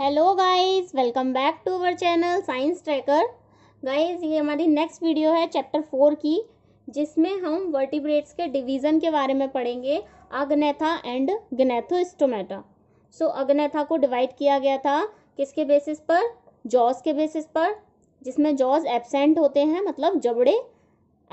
Hello guys welcome back to our channel science tracker guys ये हमारी next video है chapter four की जिसमें हम वर्टिब्रेट्स के डिवीज़न के बारे में पढ़ेंगे Agnatha and Gnathostomata so so, Agnatha को डिवाइड किया गया था किसके बेसिस पर जॉज के बेसिस पर जिसमें जॉज एबसेंट होते हैं मतलब जबड़े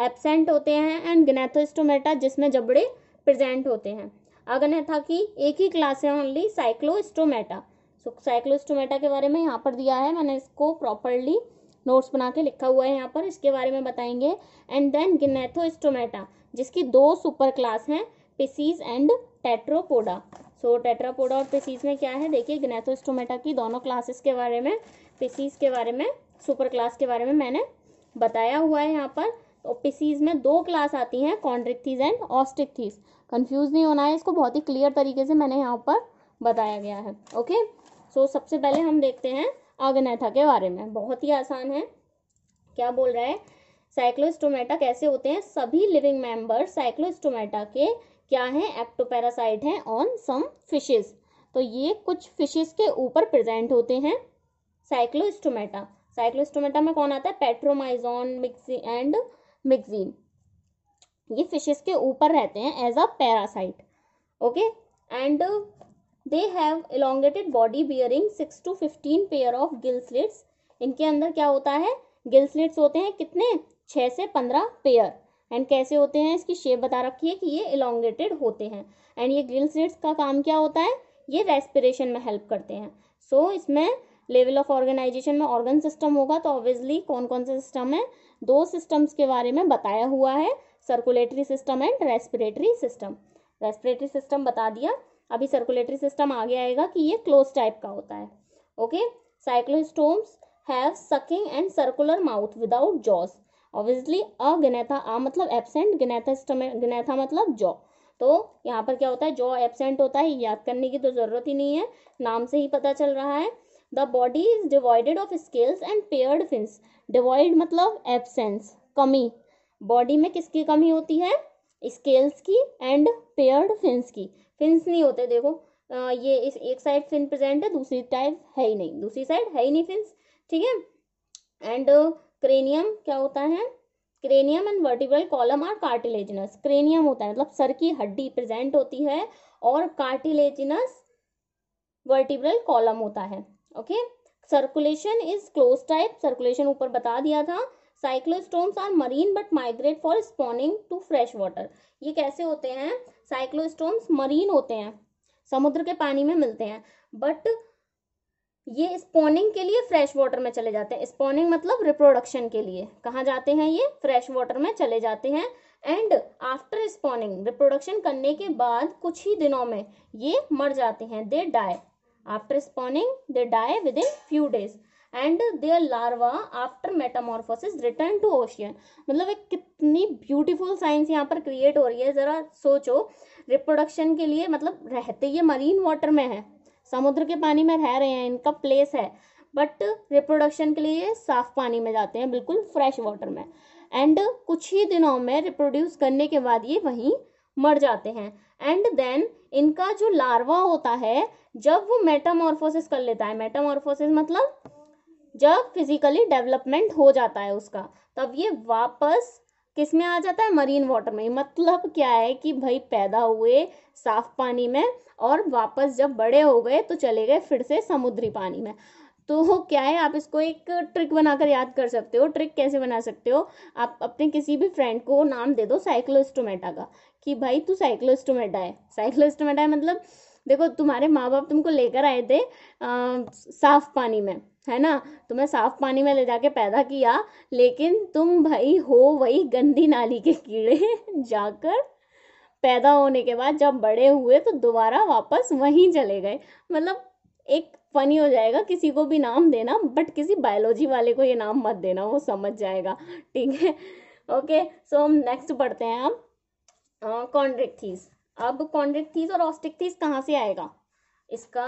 एबसेंट होते हैं एंड गनेथोस्टोमेटा जिसमें जबड़े प्रजेंट होते हैं अग्नेथा की एक ही क्लास है ओनली साइक्लोस्टोमेटा सो साइक्लोस्टोमेटा के बारे में यहाँ पर दिया है मैंने इसको प्रॉपरली नोट्स बना के लिखा हुआ है यहाँ पर इसके बारे में बताएंगे एंड देन गिनेथोस्टोमेटा जिसकी दो सुपर क्लास हैं Pisces and Tetrapoda so Tetrapoda और पिसीज में क्या है देखिए गिनेथोस्टोमेटा की दोनों क्लासेस के बारे में पिसीज के बारे में सुपर क्लास के बारे में मैंने बताया हुआ है यहाँ पर और तो पिसीज में दो क्लास आती हैं कॉन्ड्रिक्थीज एंड ऑस्टिक्थीज कन्फ्यूज नहीं होना है इसको बहुत ही क्लियर तरीके से मैंने यहाँ पर बताया गया है ओके सो so, सबसे पहले हम देखते हैं अग्नेथा के बारे में बहुत ही आसान है क्या बोल रहा है साइक्लोस्टोमेटा कैसे होते हैं सभी लिविंग मेंबर साइक्लोस्टोमेटा के क्या हैं एक्टोपैरासाइट हैं ऑन सम फिशेस तो ये कुछ फिशेस के ऊपर प्रेजेंट होते हैं साइक्लोस्टोमेटा साइक्लोस्टोमेटा में कौन आता है पेट्रोमाइजोन मिक्सी एंड मिक्सिन ये फिशेस के ऊपर रहते हैं as a parasite okay and they have elongated body bearing six to fifteen pair of gill slits इनके अंदर क्या होता है स्लिट्स होते हैं कितने छः से पंद्रह पेयर एंड कैसे होते हैं इसकी शेप बता रखी है कि ये इलोंगेटेड होते हैं एंड ये स्लिट्स का काम क्या होता है ये रेस्पिरेशन में हेल्प करते हैं सो so, इसमें लेवल ऑफ ऑर्गेनाइजेशन में ऑर्गन सिस्टम होगा तो ऑब्वियसली कौन कौन से सिस्टम है दो सिस्टम्स के बारे में बताया हुआ है circulatory system and respiratory system respiratory system बता दिया अभी सर्कुलेटरी सिस्टम आगे आएगा कि ये क्लोज टाइप का होता है okay cyclostomes have sucking and circular mouth without jaws obviously Agnatha uh मतलब एबसेंट गनेथा गनेथा मतलब जॉ तो यहाँ पर क्या होता है जॉ एबसेंट होता है याद करने की तो जरूरत ही नहीं है नाम से ही पता चल रहा है the body is divided of scales and paired fins divide मतलब एबसेंस कमी बॉडी में किसकी कमी होती है स्केल्स की एंड पेयर्ड फिंस की फिन्स नहीं होते देखो आ, ये इस एक साइड फिन प्रेजेंट है दूसरी टाइप है ही नहीं दूसरी साइड है ही नहीं फिन्स ठीक है एंड क्रेनियम क्या होता है cranium and vertebral column are cartilaginous cranium होता है मतलब सर की हड्डी प्रेजेंट होती है और कार्टिलेजिनस वर्टिब्रल कॉलम होता है okay circulation is close type circulation ऊपर बता दिया था cyclostomes are marine but migrate for spawning to fresh water ये कैसे होते हैं साइक्लोस्टोम्स मरीन होते हैं समुद्र के पानी में मिलते हैं बट ये स्पॉनिंग के लिए फ्रेश वाटर में चले जाते हैं स्पॉनिंग मतलब रिप्रोडक्शन के लिए कहाँ जाते हैं ये फ्रेश वाटर में चले जाते हैं एंड आफ्टर स्पॉनिंग रिप्रोडक्शन करने के बाद कुछ ही दिनों में ये मर जाते हैं they die after spawning they die within few days and their larva after metamorphosis return to ocean मतलब एक कितनी ब्यूटीफुल साइंस यहाँ पर क्रिएट हो रही है ज़रा सोचो रिप्रोडक्शन के लिए मतलब रहते ये मरीन वाटर में है समुद्र के पानी में रह रहे हैं इनका प्लेस है बट रिप्रोडक्शन के लिए साफ पानी में जाते हैं बिल्कुल फ्रेश वाटर में एंड कुछ ही दिनों में रिप्रोड्यूस करने के बाद ये वहीं मर जाते हैं एंड देन इनका जो लार्वा होता है जब वो मेटामॉर्फोसिस कर लेता है मेटामॉर्फोसिस मतलब जब फिजिकली डेवलपमेंट हो जाता है उसका तब ये वापस किस में आ जाता है मरीन वाटर में मतलब क्या है कि भाई पैदा हुए साफ पानी में और वापस जब बड़े हो गए तो चले गए फिर से समुद्री पानी में तो क्या है आप इसको एक ट्रिक बनाकर याद कर सकते हो ट्रिक कैसे बना सकते हो आप अपने किसी भी फ्रेंड को नाम दे दो साइक्लोस्टोमेटा का कि भाई तू साइक्लोस्टोमेटा है साइक्लोस्टोमेटा है मतलब देखो तुम्हारे माँ बाप तुमको लेकर आए थे आ, साफ पानी में है ना तुम्हें साफ पानी में ले जाके पैदा किया लेकिन तुम भाई हो वही गंदी नाली के कीड़े जाकर पैदा होने के बाद जब बड़े हुए तो दोबारा वापस वहीं चले गए मतलब एक फनी हो जाएगा किसी को भी नाम देना बट किसी बायोलॉजी वाले को ये नाम मत देना वो समझ जाएगा ठीक है ओके सो हम नेक्स्ट पढ़ते हैं हम कॉन्ड्रिक्थीज अब कॉन्ड्रिक्थीज और ऑस्टिकथीज कहाँ से आएगा इसका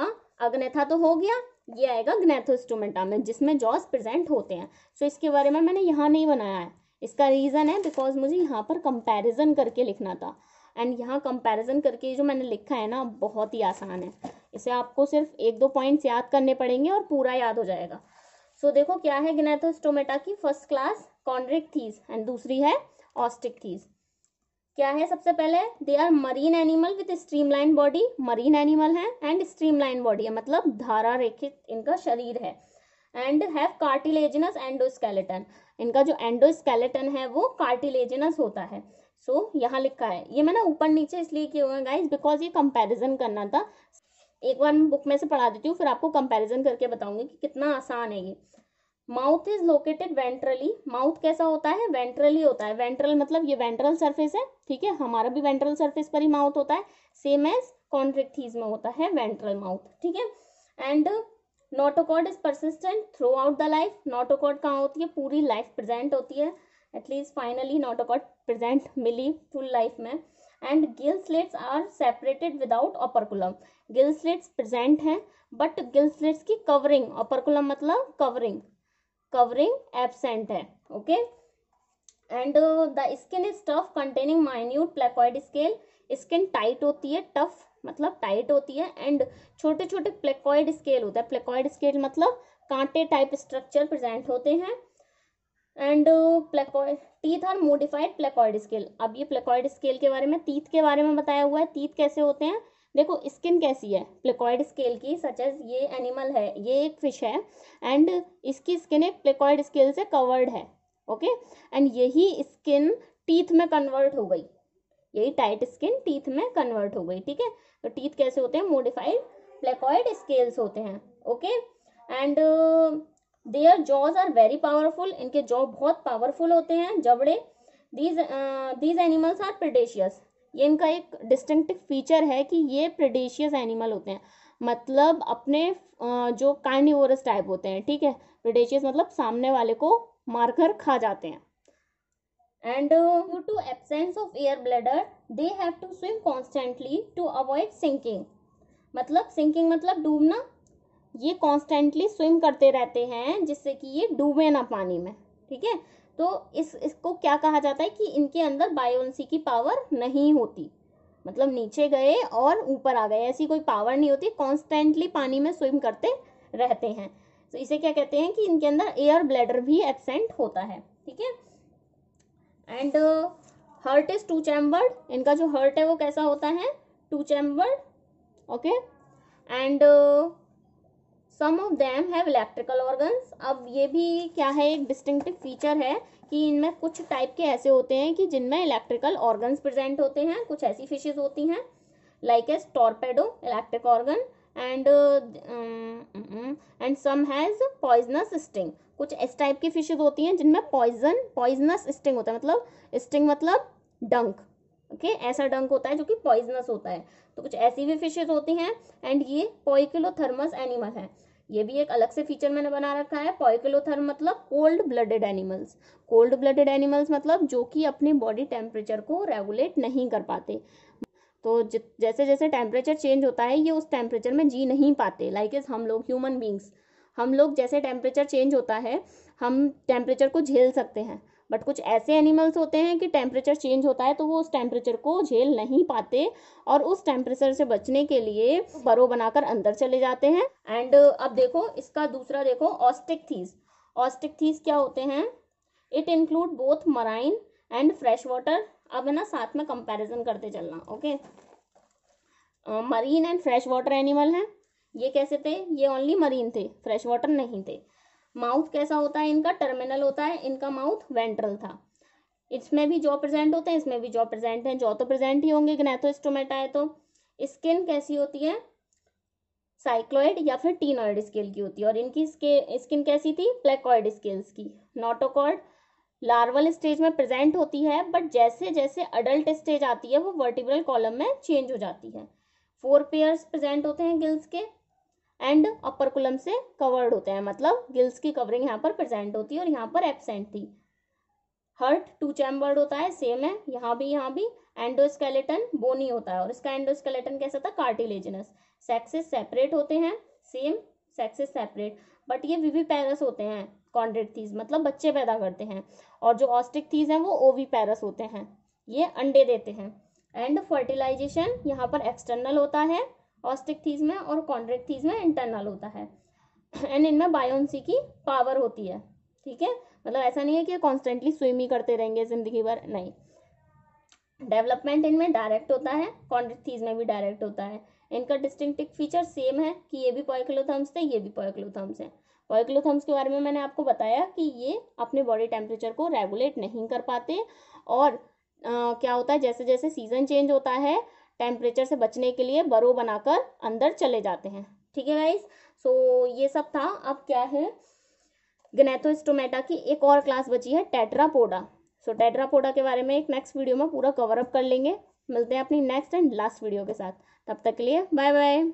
अग्नेथा तो हो गया ये आएगा ग्नेथोस्टोमेटा में जिसमें जॉस प्रेजेंट होते हैं सो so, इसके बारे में मैंने यहाँ नहीं बनाया है इसका रीज़न है बिकॉज मुझे यहाँ पर कंपैरिजन करके लिखना था एंड यहाँ कंपैरिजन करके जो मैंने लिखा है ना बहुत ही आसान है इसे आपको सिर्फ एक दो पॉइंट्स याद करने पड़ेंगे और पूरा याद हो जाएगा सो so, देखो क्या है ग्नेथोस्टोमेटा की first class Chondrichthyes and दूसरी है ऑस्टिक थीज़ क्या है सबसे पहले they are marine animal with line body marine animal है एंड लाइन बॉडी है मतलब धारा रेखित इनका शरीर है एंड हैव कार्टिलेजिनस एंडोस्केलेटन इनका जो एंडोस्केलेटन है वो कार्टिलेजिनस होता है सो so, यहाँ लिखा है ये मैंने ऊपर नीचे इसलिए किया हुआ है गाइज बिकॉज ये कंपेरिजन करना था एक बार मैं बुक में से पढ़ा देती हूँ फिर आपको कंपेरिजन करके बताऊंगी कि कितना आसान है ये mouth is located ventrally mouth कैसा होता है वेंट्रली होता है वेंट्रल मतलब ये वेंट्रल सर्फेस है ठीक है हमारा भी वेंट्रल सर्फेस पर ही माउथ होता है सेम एज कॉन्ट्रेक्थीज में होता है वेंट्रल माउथ ठीक है and notochord is persistent throughout the life notochord कहाँ होती है पूरी लाइफ प्रेजेंट होती है एटलीस्ट फाइनली नोटोकॉड प्रेजेंट मिली फुल लाइफ में and gill slits are separated without operculum gill slits present हैं बट गिल स्लेट्स की कवरिंग अपरकुलम मतलब कवरिंग कवरिंग एबसेंट है okay and the skin is tough containing minute placoid scale skin tight होती है tough मतलब tight होती है and छोटे छोटे प्लेकॉइड स्केल होता है प्लेकॉइड स्केल मतलब कांटे टाइप स्ट्रक्चर प्रेजेंट होते हैं and placoid teeth are modified placoid scale अब ये प्लेकॉइड स्केल के बारे में टीथ के बारे में बताया हुआ है टीथ कैसे होते हैं देखो स्किन कैसी है प्लेकॉइड स्केल की सच एज ये एनिमल है ये एक फिश है एंड इसकी स्किन एक प्लेकॉइड स्केल से कवर्ड है ओके एंड यही स्किन टीथ में कन्वर्ट हो गई यही टाइट स्किन टीथ में कन्वर्ट हो गई ठीक है तो टीथ कैसे होते हैं मोडिफाइड प्लेकॉइड स्केल्स होते हैं okay and their jaws are very powerful इनके जॉ बहुत पावरफुल होते हैं जबड़े these these animals are predaceous ये इनका एक डिस्टिंक्टिव फीचर है कि ये प्रेडेशियस एनिमल होते हैं मतलब अपने जो कार्निवोरस टाइप होते हैं ठीक है प्रेडेशियस मतलब सामने वाले को मारकर खा जाते हैं and due to to of air bladder they have to swim constantly to avoid sinking मतलब सिंकिंग मतलब डूबना ये कॉन्स्टेंटली स्विम करते रहते हैं जिससे कि ये डूबे ना पानी में ठीक है तो इस इसको क्या कहा जाता है कि इनके अंदर बायोन्सी की पावर नहीं होती मतलब नीचे गए और ऊपर आ गए ऐसी कोई पावर नहीं होती कॉन्स्टेंटली पानी में स्विम करते रहते हैं तो इसे क्या कहते हैं कि इनके अंदर एयर ब्लैडर भी एबसेंट होता है ठीक है and heart is two chambered इनका जो हर्ट है वो कैसा होता है two chambered okay and some of them have electrical organs अब ये भी क्या है एक डिस्टिंक्टिव फीचर है कि इनमें कुछ टाइप के ऐसे होते हैं कि जिनमें इलेक्ट्रिकल ऑर्गन्स प्रेजेंट होते हैं कुछ ऐसी फिशेज होती हैं like as torpedo electric organ and and some has poisonous sting कुछ इस टाइप की फिशेज होती हैं जिनमें पॉइजन पॉइजनस स्टिंग होता है मतलब स्टिंग मतलब डंक ओके okay? ऐसा डंक होता है जो कि पॉइजनस होता है तो कुछ ऐसी भी फिशेज होती हैं एंड ये पॉइकिलोथर्मस एनिमल है ये भी एक अलग से फीचर मैंने बना रखा है पॉइकलोथर्म मतलब cold blooded animals cold blooded animals मतलब जो कि अपने बॉडी टेम्परेचर को रेगुलेट नहीं कर पाते तो जैसे जैसे टेम्परेचर चेंज होता है ये उस टेम्परेचर में जी नहीं पाते लाइक like इज हम लोग ह्यूमन बींग्स हम लोग जैसे टेम्परेचर चेंज होता है हम टेम्परेचर को झेल सकते हैं बट कुछ ऐसे एनिमल्स होते हैं कि टेम्परेचर चेंज होता है तो वो उस टेम्परेचर को झेल नहीं पाते और उस टेम्परेचर से बचने के लिए बरो बनाकर अंदर चले जाते हैं एंड uh, अब देखो इसका दूसरा देखो ऑस्टिक थीस ऑस्टिक थीस क्या होते हैं it include both marine and fresh water अब है ना साथ में कंपेरिजन करते चलना okay marine and fresh water animal हैं ये कैसे थे ये ओनली मरीन थे फ्रेश वाटर नहीं थे माउथ कैसा होता है इनका टर्मिनल होता है इनका माउथ वेंट्रल था इसमें भी जॉ प्रेजेंट होते हैं इसमें भी जॉ प्रेजेंट हैं जॉ तो प्रेजेंट ही होंगे ग्नेथोस्टोमेटा है तो स्किन कैसी होती है साइक्लोइड या फिर टीनॉइड स्केल की होती है और इनकी स्किन कैसी थी प्लेकॉइड स्केल्स की नोटोकॉर्ड लार्वल स्टेज में प्रेजेंट होती है बट जैसे जैसे अडल्ट स्टेज आती है वो वर्टिब्रल कॉलम में चेंज हो जाती है फोर पेयर्स प्रेजेंट होते हैं गिल्स के एंड अपर कुलम से कवर्ड होते हैं मतलब गिल्स की कवरिंग यहाँ पर प्रेजेंट होती है और यहाँ पर एबसेंट थी हर्ट टू चैम्बर्ड होता है सेम है यहाँ भी यहाँ भी एंडोस्केलेटन बोनी होता है और इसका एंडोस्केलेटन कैसा था कार्टिलेजनस सेक्सेस सेपरेट होते हैं सेम सेक्सेस सेपरेट बट ये पैरस होते हैं कॉन्ड्रेट थीज मतलब बच्चे पैदा करते हैं और जो ऑस्टिक थीज हैं वो पैरस होते हैं ये अंडे देते हैं एंड फर्टिलाइजेशन यहाँ पर एक्सटर्नल होता है ऑस्टिक थीज में और कॉन्ड्रेक्ट थीज में इंटरनल होता है एंड इनमें बायोन्सी की पावर होती है ठीक है मतलब ऐसा नहीं है कि कॉन्स्टेंटली स्विम ही करते रहेंगे जिंदगी भर नहीं डेवलपमेंट इनमें डायरेक्ट होता है थीज में भी डायरेक्ट होता है इनका डिस्टिंक्टिव फीचर सेम है कि ये भी पॉयक्लोथम्स थे ये भी पॉयक्लोथम्स हैं पॉयक्लोथम्स के बारे में मैंने आपको बताया कि ये अपने बॉडी टेम्परेचर को रेगुलेट नहीं कर पाते और आ, क्या होता है जैसे जैसे सीजन चेंज होता है टेम्परेचर से बचने के लिए बरो बनाकर अंदर चले जाते हैं ठीक है गाइज सो so, ये सब था अब क्या है गनेथोस्टोमेटा की एक और क्लास बची है टेट्रापोडा सो so, टेट्रापोडा के बारे में एक नेक्स्ट वीडियो में पूरा कवर अप कर लेंगे मिलते हैं अपनी नेक्स्ट एंड लास्ट वीडियो के साथ तब तक के लिए बाय बाय